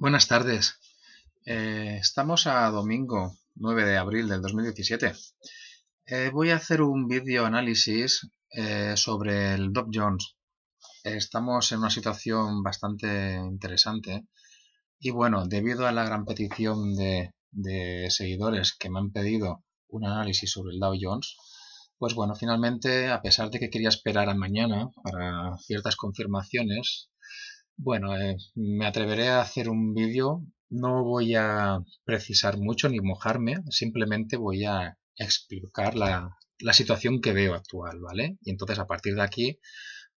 Buenas tardes. Eh, estamos a domingo 9 de abril del 2017. Eh, voy a hacer un vídeo análisis eh, sobre el Dow Jones. estamos en una situación bastante interesante y bueno, debido a la gran petición de, de seguidores que me han pedido un análisis sobre el Dow Jones, pues bueno, finalmente, a pesar de que quería esperar a mañana para ciertas confirmaciones, bueno, eh, me atreveré a hacer un vídeo. No voy a precisar mucho ni mojarme, simplemente voy a explicar la, situación que veo actual, ¿vale? Y entonces a partir de aquí,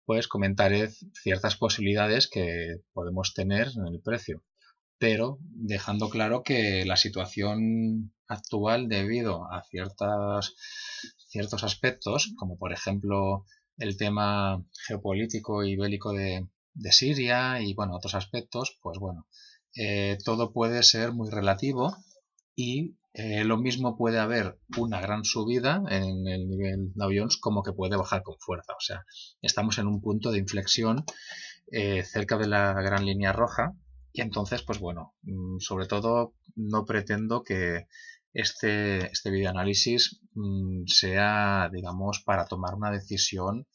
pues comentaré ciertas posibilidades que podemos tener en el precio pero dejando claro que la situación actual debido a ciertas, ciertos aspectos, como por ejemplo el tema geopolítico y bélico de, de Siria y bueno, otros aspectos, pues bueno, eh, todo puede ser muy relativo y eh, lo mismo puede haber una gran subida en el nivel de aviones como que puede bajar con fuerza. O sea, estamos en un punto de inflexión eh, cerca de la gran línea roja y entonces, pues bueno, mm, sobre todo no pretendo que este, este videoanálisis mm, sea, digamos, para tomar una decisión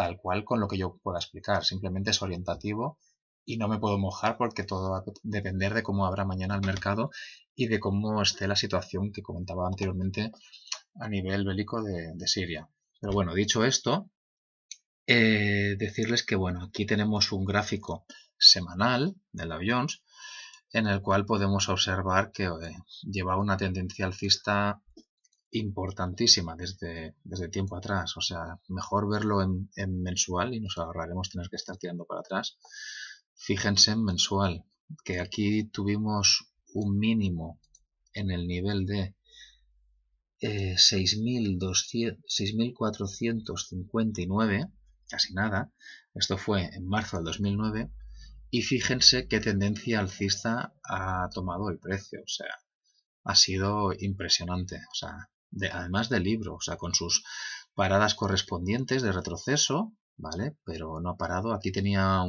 tal cual con lo que yo pueda explicar, simplemente es orientativo y no me puedo mojar porque todo va a depender de cómo habrá mañana el mercado y de cómo esté la situación que comentaba anteriormente a nivel bélico de, Siria. Pero bueno, dicho esto, eh, decirles que bueno, aquí tenemos un gráfico semanal del avión en el cual podemos observar que lleva una tendencia alcista importantísima desde, desde tiempo atrás. O sea, mejor verlo en, mensual y nos ahorraremos tener que estar tirando para atrás. Fíjense en mensual, que aquí tuvimos un mínimo en el nivel de eh, 6.459, casi nada. Esto fue en marzo del 2009. Y fíjense qué tendencia alcista ha tomado el precio. O sea, ha sido impresionante. O sea, además del libro, o sea, con sus paradas correspondientes de retroceso, ¿vale? Pero no ha parado. Aquí tenía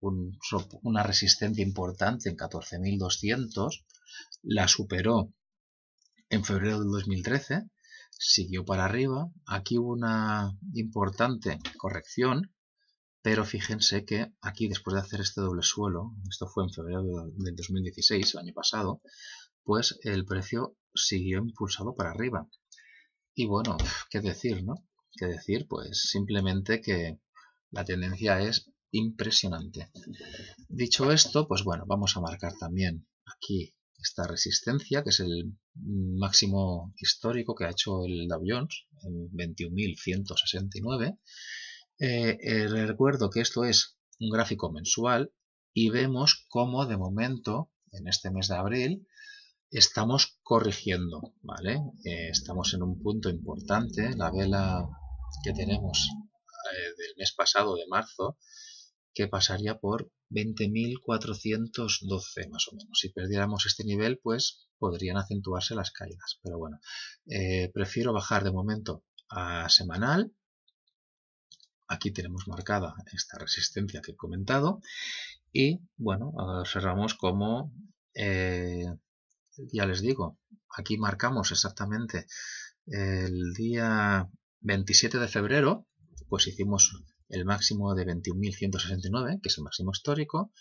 una resistencia importante en 14.200, la superó en febrero del 2013, siguió para arriba. Aquí hubo una importante corrección, pero fíjense que aquí, después de hacer este doble suelo, esto fue en febrero del 2016, el año pasado, pues el precio siguió impulsado para arriba. Y bueno, qué decir, ¿no? Qué decir, pues simplemente que la tendencia es impresionante. Dicho esto, pues bueno, vamos a marcar también aquí esta resistencia, que es el máximo histórico que ha hecho el Dow Jones en 21.169. Eh, eh, recuerdo que esto es un gráfico mensual y vemos cómo de momento, en este mes de abril, estamos corrigiendo, ¿vale? Eh, estamos en un punto importante, la vela que tenemos eh, del mes pasado, de marzo, que pasaría por 20.412 más o menos. Si perdiéramos este nivel, pues podrían acentuarse las caídas. Pero bueno, eh, prefiero bajar de momento a semanal. Aquí tenemos marcada esta resistencia que he comentado. Y bueno, observamos cómo ya les digo, aquí marcamos exactamente el día 27 de febrero, pues hicimos el máximo de 21.169, que es el máximo histórico.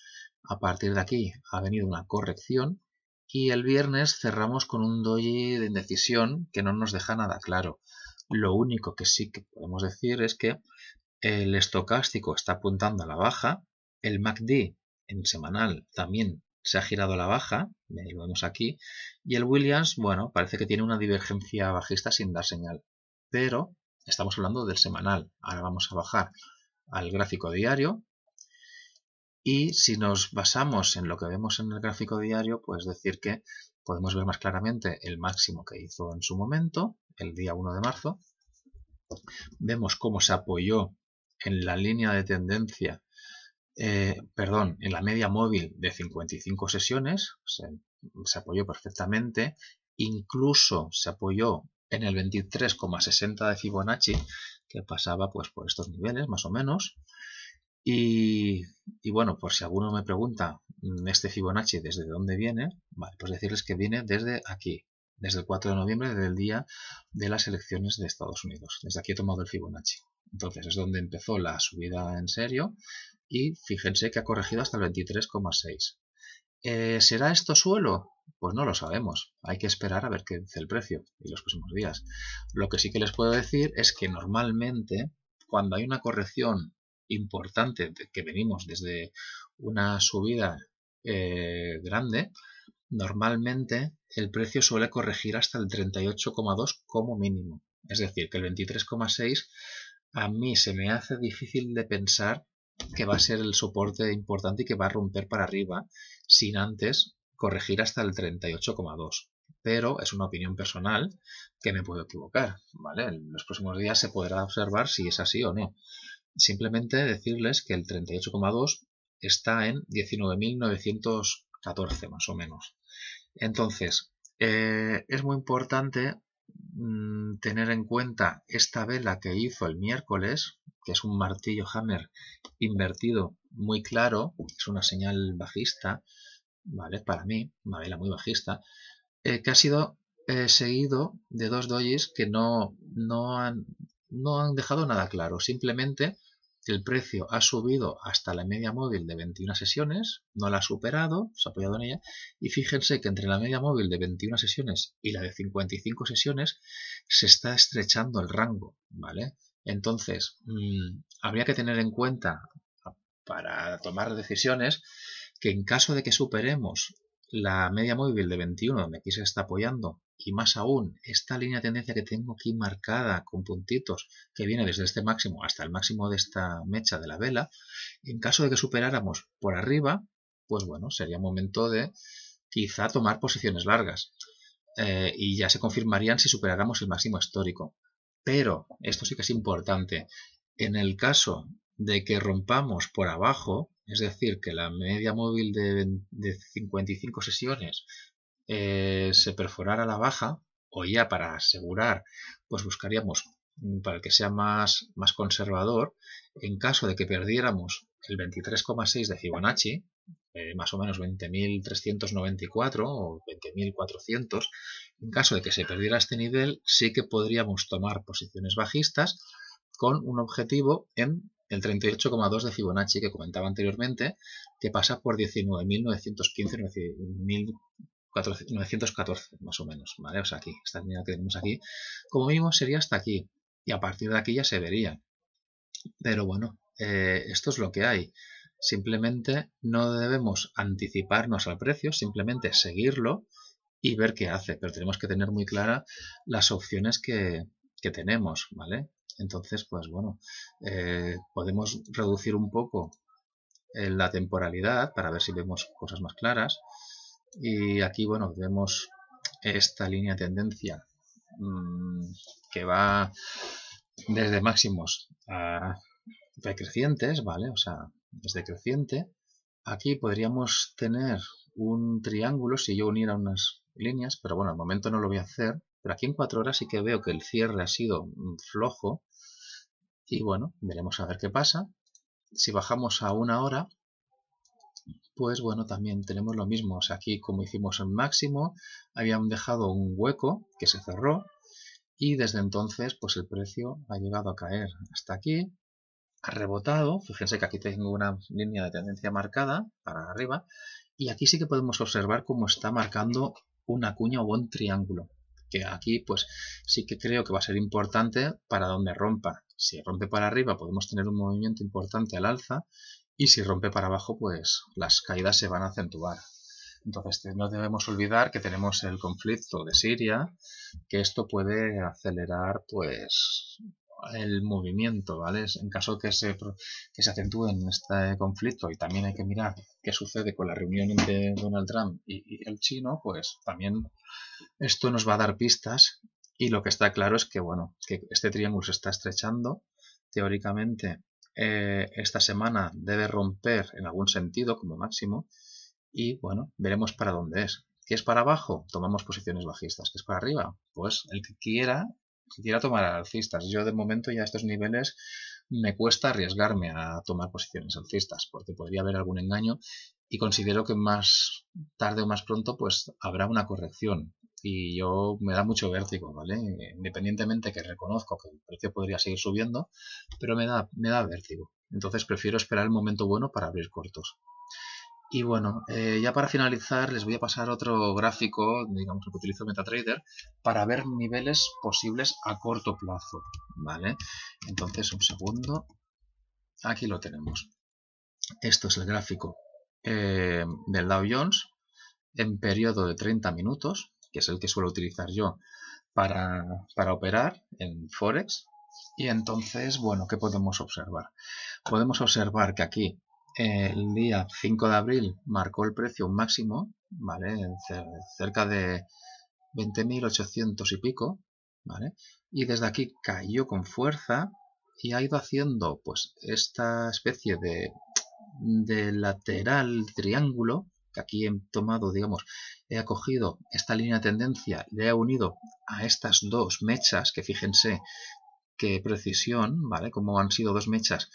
A partir de aquí ha venido una corrección y el viernes cerramos con un doji de indecisión que no nos deja nada claro. Lo único que sí que podemos decir es que el estocástico está apuntando a la baja, el MACD en semanal también se ha girado a la baja, lo vemos aquí, y el Williams, bueno, parece que tiene una divergencia bajista sin dar señal, pero estamos hablando del semanal, ahora vamos a bajar al gráfico diario, y si nos basamos en lo que vemos en el gráfico diario, pues decir que podemos ver más claramente el máximo que hizo en su momento, el día 1 de marzo, vemos cómo se apoyó en la línea de tendencia eh, perdón, en la media móvil de 55 sesiones, se, apoyó perfectamente, incluso se apoyó en el 23,60 de Fibonacci, que pasaba pues por estos niveles más o menos. Y, bueno, por si alguno me pregunta mm, este Fibonacci desde dónde viene, vale, pues decirles que viene desde aquí, desde el 4 de noviembre, desde el día de las elecciones de Estados Unidos. Desde aquí he tomado el Fibonacci. Entonces es donde empezó la subida en serio y fíjense que ha corregido hasta el 23,6. Eh, ¿Será esto suelo? Pues no lo sabemos. Hay que esperar a ver qué dice el precio y los próximos días. Lo que sí que les puedo decir es que normalmente cuando hay una corrección importante que venimos desde una subida eh, grande, normalmente el precio suele corregir hasta el 38,2 como mínimo. Es decir, que el 23,6 a mí se me hace difícil de pensar que va a ser el soporte importante y que va a romper para arriba sin antes corregir hasta el 38,2. Pero es una opinión personal que me puedo equivocar, En los próximos días se podrá observar si es así o no. Simplemente decirles que el 38,2 está en 19.914 más o menos. Entonces, eh, es muy importante Mm, tener en cuenta esta vela que hizo el miércoles, que es un martillo hammer invertido muy claro, es una señal bajista, ¿vale? Para mí, una vela muy bajista, eh, que ha sido eh, seguido de dos dojis que no, no, han, no han dejado nada claro, simplemente el precio ha subido hasta la media móvil de 21 sesiones, no la ha superado, se ha apoyado en ella, y fíjense que entre la media móvil de 21 sesiones y la de 55 sesiones se está estrechando el rango, ¿vale? Entonces, mm, habría que tener en cuenta ah, para tomar decisiones que en caso de que superemos la media móvil de 21, donde aquí se está apoyando, y más aún esta línea de tendencia que tengo aquí marcada con puntitos que viene desde este máximo hasta el máximo de esta mecha de la vela, en caso de que superáramos por arriba, pues bueno, sería momento de quizá tomar posiciones largas eh, y ya se confirmarían si superáramos el máximo histórico. Pero, esto sí que es importante, en el caso de que rompamos por abajo, es decir, que la media móvil de, de 55 sesiones eh, se perforara la baja, o ya para asegurar, pues buscaríamos mm, para que sea más, más conservador, en caso de que perdiéramos el 23,6 de Fibonacci, eh, más o menos 20.394 o 20.400, en caso de que se perdiera este nivel, sí que podríamos tomar posiciones bajistas con un objetivo en el 38,2 de Fibonacci que comentaba anteriormente, que pasa por 19.915, 914 más o menos, ¿vale? O sea, aquí, esta línea que tenemos aquí, como mínimo sería hasta aquí, y a partir de aquí ya se vería. Pero bueno, eh, esto es lo que hay. Simplemente no debemos anticiparnos al precio, simplemente seguirlo y ver qué hace, pero tenemos que tener muy claras las opciones que, tenemos, ¿vale? Entonces, pues bueno, eh, podemos reducir un poco eh, la temporalidad para ver si vemos cosas más claras. Y aquí, bueno, vemos esta línea de tendencia mm, que va desde máximos a decrecientes, ¿vale? O sea, es decreciente. Aquí podríamos tener un triángulo si yo uniera unas líneas, pero bueno, al momento no lo voy a hacer. Pero aquí en cuatro horas sí que veo que el cierre ha sido mm, flojo. Y bueno, veremos a ver qué pasa. Si bajamos a una hora, pues bueno, también tenemos lo mismo. aquí como hicimos en máximo, habían dejado un hueco que se cerró y desde entonces pues el precio ha llegado a caer hasta aquí, ha rebotado, fíjense que aquí tengo una línea de tendencia marcada para arriba y aquí sí que podemos observar cómo está marcando una cuña o un triángulo que aquí pues sí que creo que va a ser importante para donde rompa. Si rompe para arriba podemos tener un movimiento importante al alza y si rompe para abajo, pues las caídas se van a acentuar. Entonces, no debemos olvidar que tenemos el conflicto de Siria, que esto puede acelerar, pues, el movimiento, ¿vale? En caso que se, que se acentúe en este conflicto y también hay que mirar qué sucede con la reunión entre Donald Trump y, el chino, pues también esto nos va a dar pistas y lo que está claro es que, bueno, que este triángulo se está estrechando. Teóricamente eh, esta semana debe romper en algún sentido como máximo y bueno, veremos para dónde es. ¿Qué es para abajo? Tomamos posiciones bajistas. ¿Qué es para arriba? Pues el que quiera, que quiera tomar alcistas. Yo de momento ya a estos niveles me cuesta arriesgarme a tomar posiciones alcistas porque podría haber algún engaño y considero que más tarde o más pronto pues habrá una corrección y yo me da mucho vértigo, ¿vale? Independientemente que reconozco que el precio podría seguir subiendo, pero me da, me da vértigo. Entonces prefiero esperar el momento bueno para abrir cortos. Y bueno, eh, ya para finalizar les voy a pasar otro gráfico, digamos, que utilizo MetaTrader, para ver niveles posibles a corto plazo, ¿vale? Entonces, un segundo. Aquí lo tenemos. Esto es el gráfico eh, del Dow Jones en periodo de 30 minutos, que es el que suelo utilizar yo para, operar en Forex. Y entonces, bueno, ¿qué podemos observar? Podemos observar que aquí el día 5 de abril marcó el precio máximo, ¿vale? Cerca de 20.800 y pico, ¿vale? Y desde aquí cayó con fuerza y ha ido haciendo pues esta especie de, de lateral triángulo, que aquí he tomado, digamos, he acogido esta línea de tendencia y he unido a estas dos mechas, que fíjense qué precisión, ¿vale? Como han sido dos mechas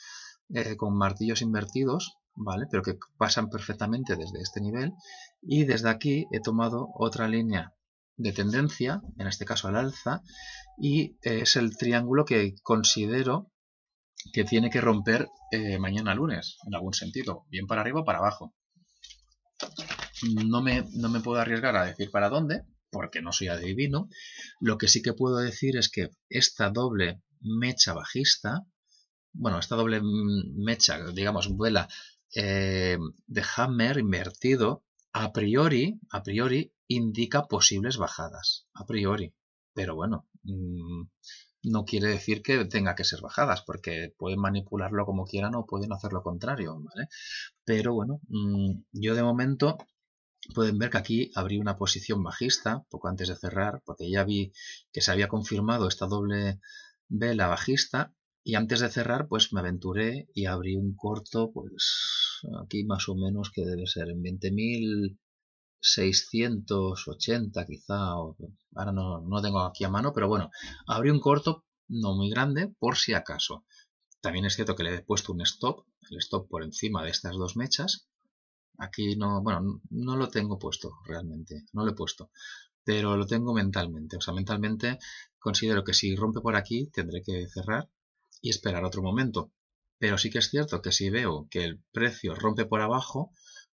eh, con martillos invertidos, ¿vale? Pero que pasan perfectamente desde este nivel. Y desde aquí he tomado otra línea de tendencia, en este caso al alza, y eh, es el triángulo que considero que tiene que romper eh, mañana lunes, en algún sentido, bien para arriba o para abajo no me, puedo arriesgar a decir para dónde, porque no soy adivino. Lo que sí que puedo decir es que esta doble mecha bajista, bueno, esta doble mecha, digamos, vuela eh, de Hammer invertido, a priori, a priori, indica posibles bajadas, a priori. Pero bueno, mm, no quiere decir que tenga que ser bajadas, porque pueden manipularlo como quieran o pueden hacer lo contrario, ¿vale? Pero bueno, mm, yo de momento pueden ver que aquí abrí una posición bajista poco antes de cerrar, porque ya vi que se había confirmado esta doble vela bajista y antes de cerrar pues me aventuré y abrí un corto pues aquí más o menos que debe ser en 20.680 quizá, ahora no, no tengo aquí a mano, pero bueno, abrí un corto no muy grande por si acaso. También es cierto que le he puesto un stop, el stop por encima de estas dos mechas, Aquí no, bueno, no lo tengo puesto realmente, no lo he puesto, pero lo tengo mentalmente. O sea, mentalmente considero que si rompe por aquí tendré que cerrar y esperar otro momento. Pero sí que es cierto que si veo que el precio rompe por abajo,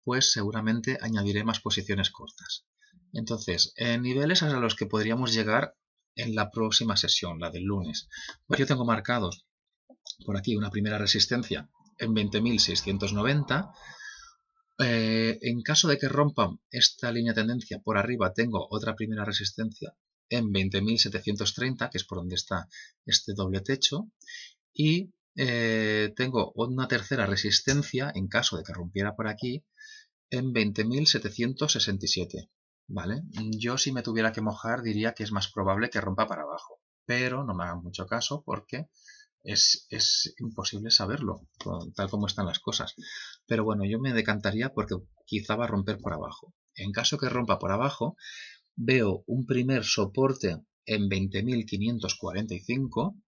pues seguramente añadiré más posiciones cortas. Entonces, en niveles a los que podríamos llegar en la próxima sesión, la del lunes. Pues yo tengo marcados por aquí una primera resistencia en 20.690 eh, en caso de que rompan esta línea de tendencia por arriba, tengo otra primera resistencia en 20.730, que es por donde está este doble techo. Y eh, tengo una tercera resistencia, en caso de que rompiera por aquí, en 20.767. ¿Vale? Yo si me tuviera que mojar diría que es más probable que rompa para abajo. Pero no me hagan mucho caso porque es, es imposible saberlo, tal como están las cosas pero bueno, yo me decantaría porque quizá va a romper por abajo. En caso que rompa por abajo, veo un primer soporte en 20.545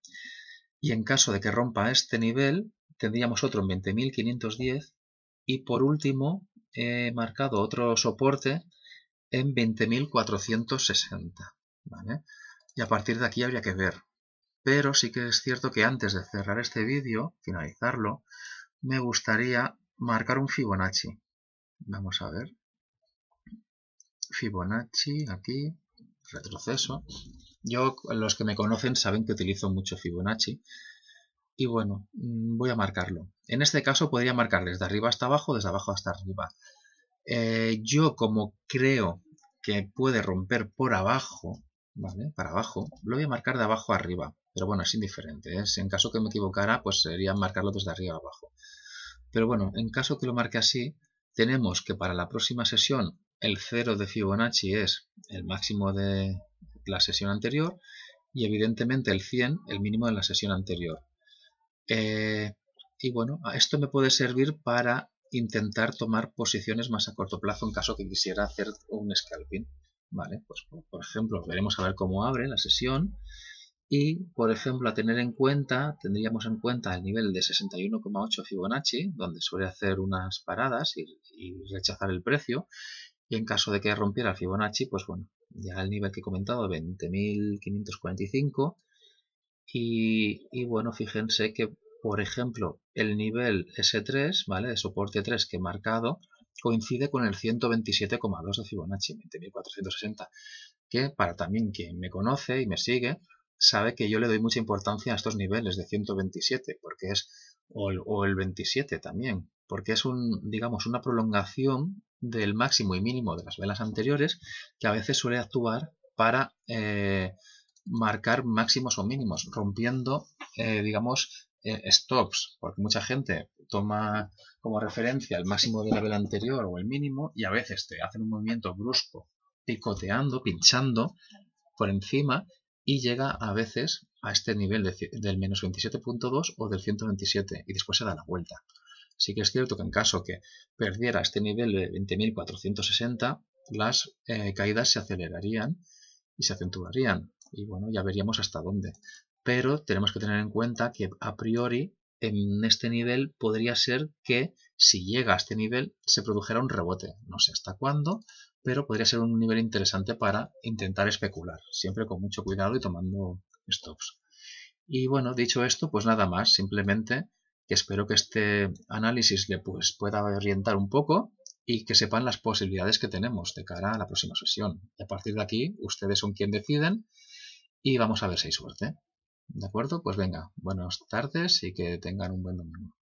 y en caso de que rompa este nivel, tendríamos otro en 20.510 y por último he marcado otro soporte en 20.460. Y a partir de aquí habría que ver. Pero sí que es cierto que antes de cerrar este vídeo, finalizarlo, me gustaría marcar un Fibonacci. Vamos a ver. Fibonacci aquí, retroceso. Yo, los que me conocen saben que utilizo mucho Fibonacci. Y bueno, mm, voy a marcarlo. En este caso podría marcar desde arriba hasta abajo, desde abajo hasta arriba. Eh, yo como creo que puede romper por abajo, ¿vale? Para abajo, lo voy a marcar de abajo a arriba. Pero bueno, es indiferente. ¿eh? Si en caso que me equivocara, pues sería marcarlo desde arriba a abajo. Pero bueno, en caso que lo marque así, tenemos que para la próxima sesión el 0 de Fibonacci es el máximo de la sesión anterior y evidentemente el 100 el mínimo de la sesión anterior. Eh, y bueno, esto me puede servir para intentar tomar posiciones más a corto plazo en caso que quisiera hacer un scalping. Vale, pues por ejemplo, veremos a ver cómo abre la sesión. Y, por ejemplo, a tener en cuenta, tendríamos en cuenta el nivel de 61,8 Fibonacci, donde suele hacer unas paradas y, rechazar el precio. Y en caso de que rompiera el Fibonacci, pues bueno, ya el nivel que he comentado, 20.545. Y, y bueno, fíjense que, por ejemplo, el nivel S3, ¿vale? De soporte 3 que he marcado, coincide con el 127,2 de Fibonacci, 20.460, que para también quien me conoce y me sigue, sabe que yo le doy mucha importancia a estos niveles de 127, porque es, o el, 27 también, porque es un, digamos, una prolongación del máximo y mínimo de las velas anteriores que a veces suele actuar para eh, marcar máximos o mínimos, rompiendo, eh, digamos, eh, stops, porque mucha gente toma como referencia el máximo de la vela anterior o el mínimo y a veces te hacen un movimiento brusco, picoteando, pinchando por encima y llega a veces a este nivel del menos 27.2 o del 127 y después se da la vuelta. Así que es cierto que en caso que perdiera este nivel de 20.460, las eh, caídas se acelerarían y se acentuarían. Y bueno, ya veríamos hasta dónde. Pero tenemos que tener en cuenta que a priori en este nivel podría ser que si llega a este nivel se produjera un rebote. No sé hasta cuándo, pero podría ser un nivel interesante para intentar especular, siempre con mucho cuidado y tomando stops. Y bueno, dicho esto, pues nada más, simplemente que espero que este análisis le pues, pueda orientar un poco y que sepan las posibilidades que tenemos de cara a la próxima sesión. a partir de aquí, ustedes son quien deciden y vamos a ver si hay suerte. ¿De acuerdo? Pues venga, buenas tardes y que tengan un buen domingo.